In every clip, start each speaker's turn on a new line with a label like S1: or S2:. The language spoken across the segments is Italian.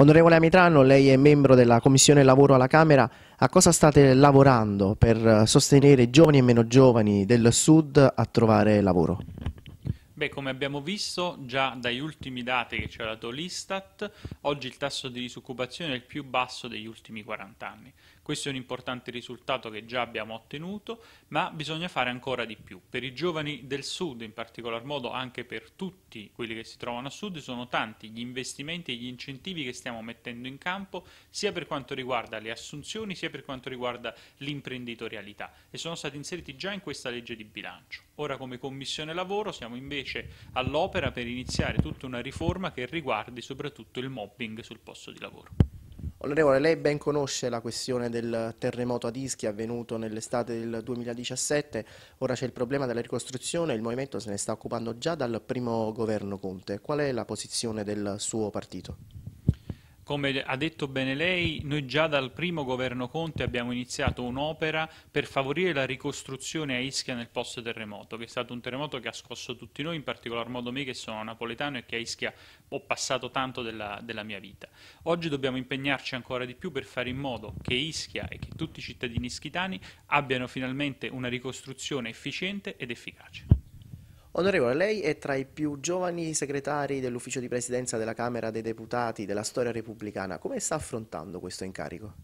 S1: Onorevole Amitrano, lei è membro della Commissione Lavoro alla Camera, a cosa state lavorando per eh, sostenere giovani e meno giovani del Sud a trovare lavoro?
S2: Beh, come abbiamo visto già dagli ultimi dati che ci ha dato l'Istat, oggi il tasso di disoccupazione è il più basso degli ultimi 40 anni. Questo è un importante risultato che già abbiamo ottenuto, ma bisogna fare ancora di più. Per i giovani del Sud, in particolar modo anche per tutti quelli che si trovano a Sud, sono tanti gli investimenti e gli incentivi che stiamo mettendo in campo, sia per quanto riguarda le assunzioni, sia per quanto riguarda l'imprenditorialità, e sono stati inseriti già in questa legge di bilancio. Ora come Commissione Lavoro siamo invece all'opera per iniziare tutta una riforma che riguardi soprattutto il mobbing sul posto di lavoro.
S1: Onorevole, lei ben conosce la questione del terremoto ad Ischia avvenuto nell'estate del 2017, ora c'è il problema della ricostruzione, il Movimento se ne sta occupando già dal primo governo Conte. Qual è la posizione del suo partito?
S2: come ha detto bene lei, noi già dal primo governo Conte abbiamo iniziato un'opera per favorire la ricostruzione a Ischia nel post terremoto, che è stato un terremoto che ha scosso tutti noi, in particolar modo me che sono napoletano e che a Ischia ho passato tanto della, della mia vita. Oggi dobbiamo impegnarci ancora di più per fare in modo che Ischia e che tutti i cittadini ischitani abbiano finalmente una ricostruzione efficiente ed efficace.
S1: Onorevole, lei è tra i più giovani segretari dell'ufficio di presidenza della Camera dei Deputati della storia repubblicana. Come sta affrontando questo incarico?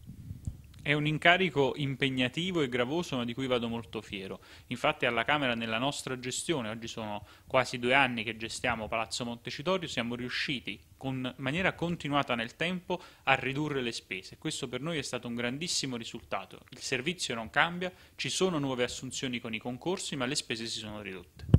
S2: È un incarico impegnativo e gravoso, ma di cui vado molto fiero. Infatti alla Camera, nella nostra gestione, oggi sono quasi due anni che gestiamo Palazzo Montecitorio, siamo riusciti in maniera continuata nel tempo a ridurre le spese. Questo per noi è stato un grandissimo risultato. Il servizio non cambia, ci sono nuove assunzioni con i concorsi, ma le spese si sono ridotte.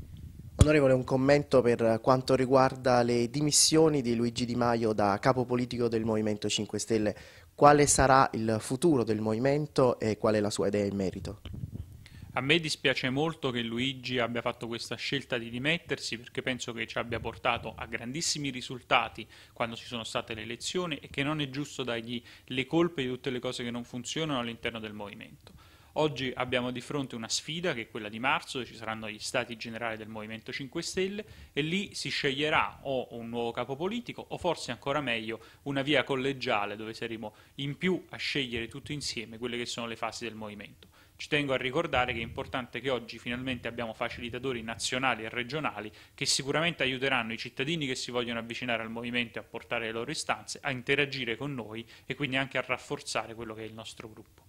S1: Onorevole, un commento per quanto riguarda le dimissioni di Luigi Di Maio da capo politico del Movimento 5 Stelle. Quale sarà il futuro del Movimento e qual è la sua idea in merito?
S2: A me dispiace molto che Luigi abbia fatto questa scelta di dimettersi perché penso che ci abbia portato a grandissimi risultati quando ci sono state le elezioni e che non è giusto dargli le colpe di tutte le cose che non funzionano all'interno del movimento. Oggi abbiamo di fronte una sfida che è quella di marzo, ci saranno gli stati generali del Movimento 5 Stelle e lì si sceglierà o un nuovo capo politico o forse ancora meglio una via collegiale dove saremo in più a scegliere tutti insieme quelle che sono le fasi del movimento. Ci tengo a ricordare che è importante che oggi finalmente abbiamo facilitatori nazionali e regionali che sicuramente aiuteranno i cittadini che si vogliono avvicinare al movimento e a portare le loro istanze a interagire con noi e quindi anche a rafforzare quello che è il nostro gruppo.